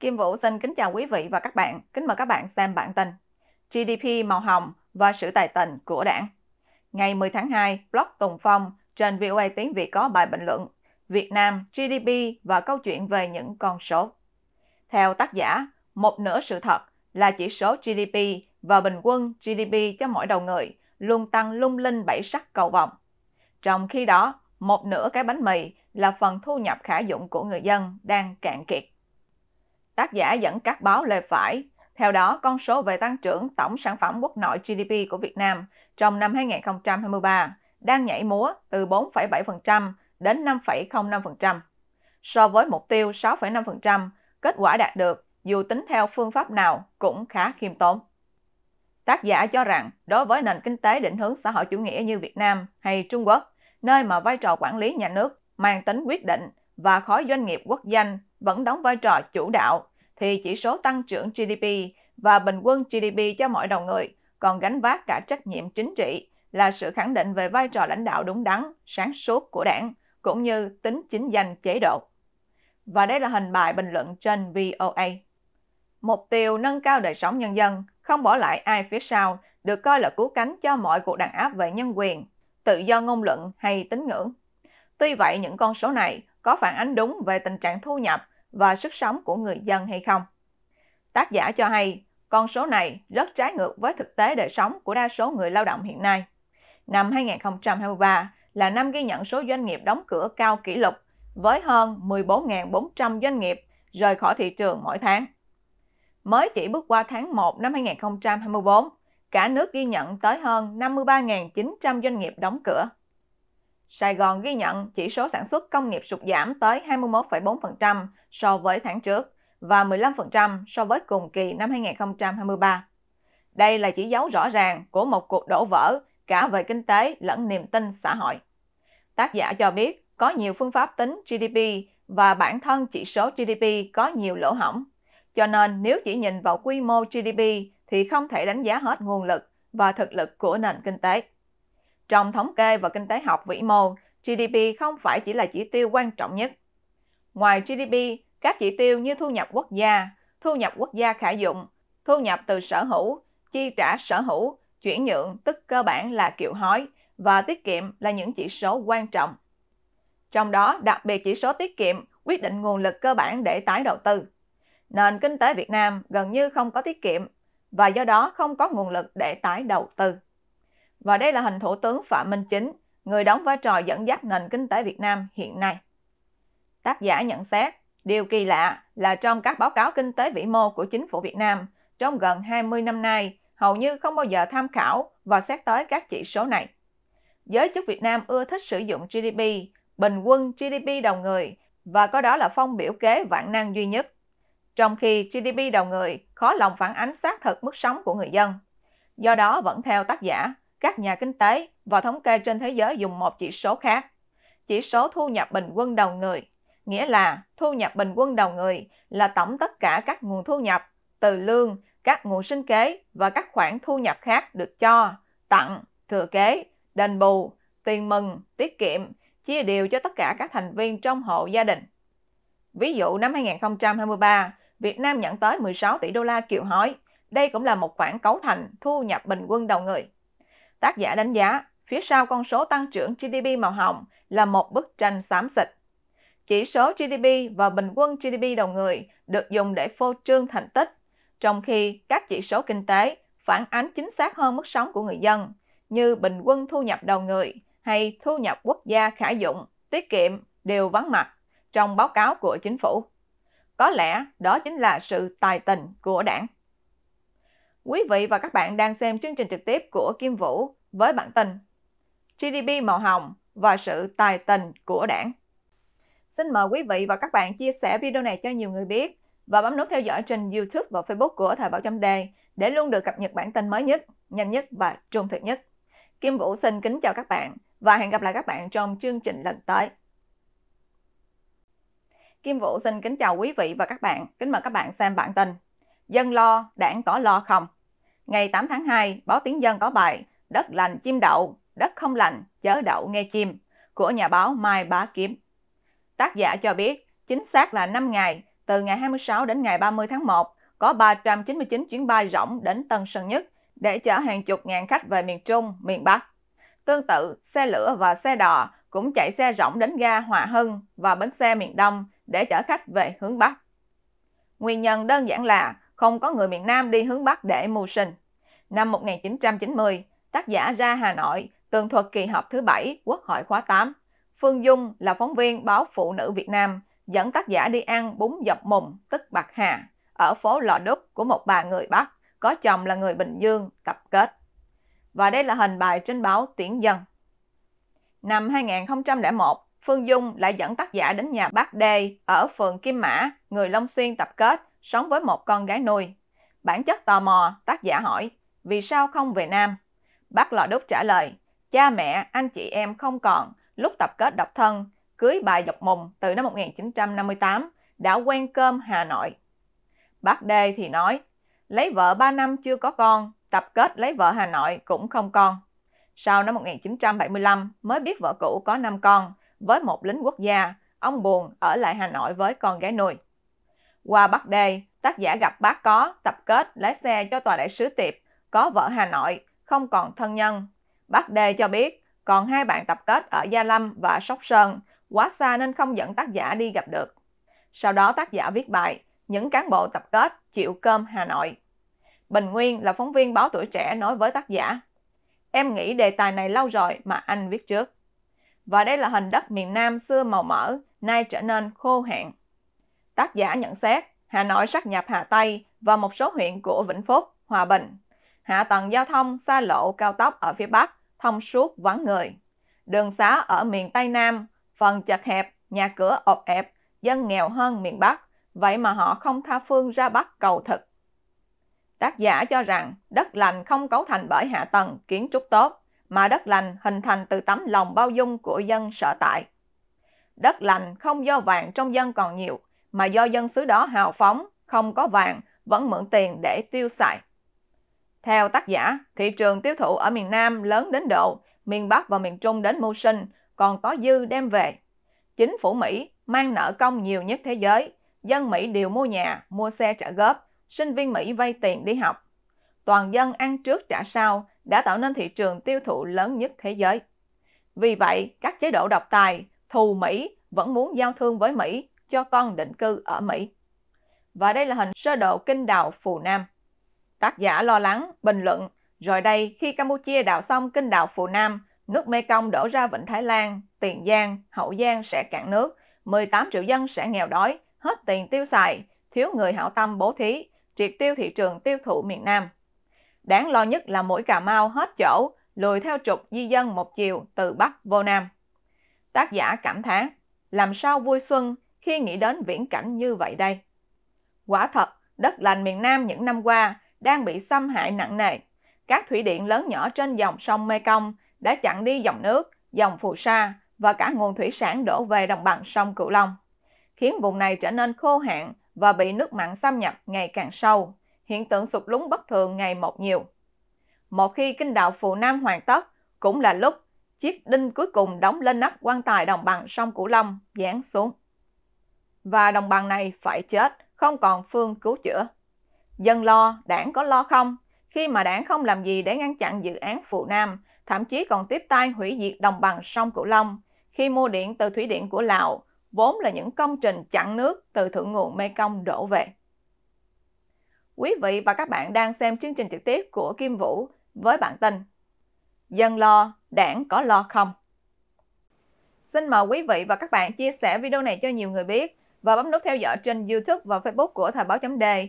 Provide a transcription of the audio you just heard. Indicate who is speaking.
Speaker 1: Kim Vũ xin kính chào quý vị và các bạn. Kính mời các bạn xem bản tin GDP màu hồng và sự tài tình của đảng. Ngày 10 tháng 2, blog Tùng Phong trên VOA tiếng Việt có bài bình luận Việt Nam GDP và câu chuyện về những con số. Theo tác giả, một nửa sự thật là chỉ số GDP và bình quân GDP cho mỗi đầu người luôn tăng lung linh bảy sắc cầu vòng. Trong khi đó, một nửa cái bánh mì là phần thu nhập khả dụng của người dân đang cạn kiệt tác giả dẫn các báo lề phải. Theo đó, con số về tăng trưởng tổng sản phẩm quốc nội GDP của Việt Nam trong năm 2023 đang nhảy múa từ 4,7% đến 5,05%. So với mục tiêu 6,5%, kết quả đạt được dù tính theo phương pháp nào cũng khá khiêm tốn. Tác giả cho rằng, đối với nền kinh tế định hướng xã hội chủ nghĩa như Việt Nam hay Trung Quốc, nơi mà vai trò quản lý nhà nước mang tính quyết định và khối doanh nghiệp quốc doanh vẫn đóng vai trò chủ đạo thì chỉ số tăng trưởng GDP và bình quân GDP cho mọi đầu người còn gánh vác cả trách nhiệm chính trị là sự khẳng định về vai trò lãnh đạo đúng đắn, sáng suốt của đảng, cũng như tính chính danh chế độ. Và đây là hình bài bình luận trên VOA. Mục tiêu nâng cao đời sống nhân dân, không bỏ lại ai phía sau, được coi là cứu cánh cho mọi cuộc đàn áp về nhân quyền, tự do ngôn luận hay tín ngưỡng. Tuy vậy, những con số này có phản ánh đúng về tình trạng thu nhập và sức sống của người dân hay không. Tác giả cho hay, con số này rất trái ngược với thực tế đời sống của đa số người lao động hiện nay. Năm 2023 là năm ghi nhận số doanh nghiệp đóng cửa cao kỷ lục với hơn 14.400 doanh nghiệp rời khỏi thị trường mỗi tháng. Mới chỉ bước qua tháng 1 năm 2024, cả nước ghi nhận tới hơn 53.900 doanh nghiệp đóng cửa. Sài Gòn ghi nhận chỉ số sản xuất công nghiệp sụt giảm tới 21,4%, so với tháng trước và 15% so với cùng kỳ năm 2023. Đây là chỉ dấu rõ ràng của một cuộc đổ vỡ cả về kinh tế lẫn niềm tin xã hội. Tác giả cho biết có nhiều phương pháp tính GDP và bản thân chỉ số GDP có nhiều lỗ hỏng. Cho nên nếu chỉ nhìn vào quy mô GDP thì không thể đánh giá hết nguồn lực và thực lực của nền kinh tế. Trong thống kê và kinh tế học vĩ mô, GDP không phải chỉ là chỉ tiêu quan trọng nhất Ngoài GDP, các chỉ tiêu như thu nhập quốc gia, thu nhập quốc gia khả dụng, thu nhập từ sở hữu, chi trả sở hữu, chuyển nhượng tức cơ bản là kiệu hói và tiết kiệm là những chỉ số quan trọng. Trong đó, đặc biệt chỉ số tiết kiệm quyết định nguồn lực cơ bản để tái đầu tư. Nền kinh tế Việt Nam gần như không có tiết kiệm và do đó không có nguồn lực để tái đầu tư. Và đây là hình Thủ tướng Phạm Minh Chính, người đóng vai trò dẫn dắt nền kinh tế Việt Nam hiện nay. Tác giả nhận xét, điều kỳ lạ là trong các báo cáo kinh tế vĩ mô của chính phủ Việt Nam, trong gần 20 năm nay, hầu như không bao giờ tham khảo và xét tới các chỉ số này. Giới chức Việt Nam ưa thích sử dụng GDP, bình quân GDP đầu người và có đó là phong biểu kế vạn năng duy nhất. Trong khi GDP đầu người khó lòng phản ánh xác thực mức sống của người dân. Do đó vẫn theo tác giả, các nhà kinh tế và thống kê trên thế giới dùng một chỉ số khác, chỉ số thu nhập bình quân đầu người nghĩa là thu nhập bình quân đầu người là tổng tất cả các nguồn thu nhập từ lương, các nguồn sinh kế và các khoản thu nhập khác được cho, tặng, thừa kế, đền bù, tiền mừng, tiết kiệm, chia đều cho tất cả các thành viên trong hộ gia đình. Ví dụ năm 2023, Việt Nam nhận tới 16 tỷ đô la kiều hối. Đây cũng là một khoản cấu thành thu nhập bình quân đầu người. Tác giả đánh giá, phía sau con số tăng trưởng GDP màu hồng là một bức tranh xám xịt chỉ số GDP và bình quân GDP đầu người được dùng để phô trương thành tích, trong khi các chỉ số kinh tế phản ánh chính xác hơn mức sống của người dân như bình quân thu nhập đầu người hay thu nhập quốc gia khả dụng, tiết kiệm đều vắng mặt trong báo cáo của chính phủ. Có lẽ đó chính là sự tài tình của đảng. Quý vị và các bạn đang xem chương trình trực tiếp của Kim Vũ với bản tin GDP màu hồng và sự tài tình của đảng. Xin mời quý vị và các bạn chia sẻ video này cho nhiều người biết và bấm nút theo dõi trên YouTube và Facebook của Thời báo chấm đề để luôn được cập nhật bản tin mới nhất, nhanh nhất và trung thực nhất. Kim Vũ xin kính chào các bạn và hẹn gặp lại các bạn trong chương trình lần tới. Kim Vũ xin kính chào quý vị và các bạn. Kính mời các bạn xem bản tin. Dân lo, đảng có lo không? Ngày 8 tháng 2, báo Tiếng Dân có bài Đất lành chim đậu, đất không lành, chớ đậu nghe chim của nhà báo Mai Bá Kiếm. Tác giả cho biết, chính xác là 5 ngày, từ ngày 26 đến ngày 30 tháng 1, có 399 chuyến bay rỗng đến Tân Sơn Nhất để chở hàng chục ngàn khách về miền Trung, miền Bắc. Tương tự, xe lửa và xe đò cũng chạy xe rỗng đến ga Hòa Hưng và bến xe miền Đông để chở khách về hướng Bắc. Nguyên nhân đơn giản là không có người miền Nam đi hướng Bắc để mưu sinh. Năm 1990, tác giả ra Hà Nội tường thuật kỳ họp thứ 7 Quốc hội khóa 8. Phương Dung là phóng viên báo Phụ nữ Việt Nam, dẫn tác giả đi ăn bún dập mùng, tức Bạc Hà, ở phố Lò Đúc của một bà người Bắc, có chồng là người Bình Dương, tập kết. Và đây là hình bài trên báo Tiếng Dân. Năm 2001, Phương Dung lại dẫn tác giả đến nhà bác Đê ở phường Kim Mã, người Long Xuyên tập kết, sống với một con gái nuôi. Bản chất tò mò, tác giả hỏi, vì sao không về Nam? Bác Lò Đúc trả lời, cha mẹ, anh chị em không còn, lúc tập kết độc thân, cưới bà Dọc Mùng từ năm 1958, đã quen cơm Hà Nội. Bác Đê thì nói, lấy vợ 3 năm chưa có con, tập kết lấy vợ Hà Nội cũng không con. Sau năm 1975 mới biết vợ cũ có 5 con, với một lính quốc gia, ông buồn ở lại Hà Nội với con gái nuôi. Qua Bắc Đê, tác giả gặp bác có tập kết lái xe cho tòa đại sứ tiệp, có vợ Hà Nội, không còn thân nhân. Bác Đê cho biết còn hai bạn tập kết ở Gia Lâm và Sóc Sơn, quá xa nên không dẫn tác giả đi gặp được. Sau đó tác giả viết bài Những cán bộ tập kết chịu cơm Hà Nội. Bình Nguyên là phóng viên báo tuổi trẻ nói với tác giả Em nghĩ đề tài này lâu rồi mà anh viết trước. Và đây là hình đất miền Nam xưa màu mỡ, nay trở nên khô hạn. Tác giả nhận xét Hà Nội sát nhập Hà Tây và một số huyện của Vĩnh Phúc, Hòa Bình. Hạ tầng giao thông, xa lộ, cao tốc ở phía Bắc thông suốt vắng người. Đường xá ở miền Tây Nam, phần chật hẹp, nhà cửa ộp ẹp, dân nghèo hơn miền Bắc, vậy mà họ không tha phương ra Bắc cầu thực. Tác giả cho rằng đất lành không cấu thành bởi hạ tầng, kiến trúc tốt, mà đất lành hình thành từ tấm lòng bao dung của dân sở tại. Đất lành không do vàng trong dân còn nhiều, mà do dân xứ đó hào phóng, không có vàng, vẫn mượn tiền để tiêu xài. Theo tác giả, thị trường tiêu thụ ở miền Nam lớn đến độ, miền Bắc và miền Trung đến mưu sinh, còn có dư đem về. Chính phủ Mỹ mang nợ công nhiều nhất thế giới, dân Mỹ đều mua nhà, mua xe trả góp, sinh viên Mỹ vay tiền đi học. Toàn dân ăn trước trả sau đã tạo nên thị trường tiêu thụ lớn nhất thế giới. Vì vậy, các chế độ độc tài, thù Mỹ vẫn muốn giao thương với Mỹ cho con định cư ở Mỹ. Và đây là hình sơ đồ kinh đào Phù Nam. Tác giả lo lắng, bình luận, rồi đây khi Campuchia đào xong kênh đào Phù Nam, nước Mekong đổ ra vịnh Thái Lan, Tiền Giang, Hậu Giang sẽ cạn nước, 18 triệu dân sẽ nghèo đói, hết tiền tiêu xài, thiếu người hảo tâm bố thí, triệt tiêu thị trường tiêu thụ miền Nam. Đáng lo nhất là mỗi Cà Mau hết chỗ, lùi theo trục di dân một chiều từ Bắc vô Nam. Tác giả cảm thán, làm sao vui xuân khi nghĩ đến viễn cảnh như vậy đây? Quả thật, đất lành miền Nam những năm qua đang bị xâm hại nặng nề. Các thủy điện lớn nhỏ trên dòng sông Mekong đã chặn đi dòng nước, dòng phù sa và cả nguồn thủy sản đổ về đồng bằng sông Cửu Long, khiến vùng này trở nên khô hạn và bị nước mặn xâm nhập ngày càng sâu, hiện tượng sụt lún bất thường ngày một nhiều. Một khi kinh đạo Phù Nam hoàn tất, cũng là lúc chiếc đinh cuối cùng đóng lên nắp quan tài đồng bằng sông Cửu Long dán xuống. Và đồng bằng này phải chết, không còn phương cứu chữa. Dân lo, đảng có lo không? Khi mà đảng không làm gì để ngăn chặn dự án Phụ Nam, thậm chí còn tiếp tay hủy diệt đồng bằng sông Cửu Long. Khi mua điện từ thủy điện của Lào, vốn là những công trình chặn nước từ thượng nguồn Mekong đổ về. Quý vị và các bạn đang xem chương trình trực tiếp của Kim Vũ với bản tin Dân lo, đảng có lo không? Xin mời quý vị và các bạn chia sẻ video này cho nhiều người biết và bấm nút theo dõi trên YouTube và Facebook của Thời báo chấm đề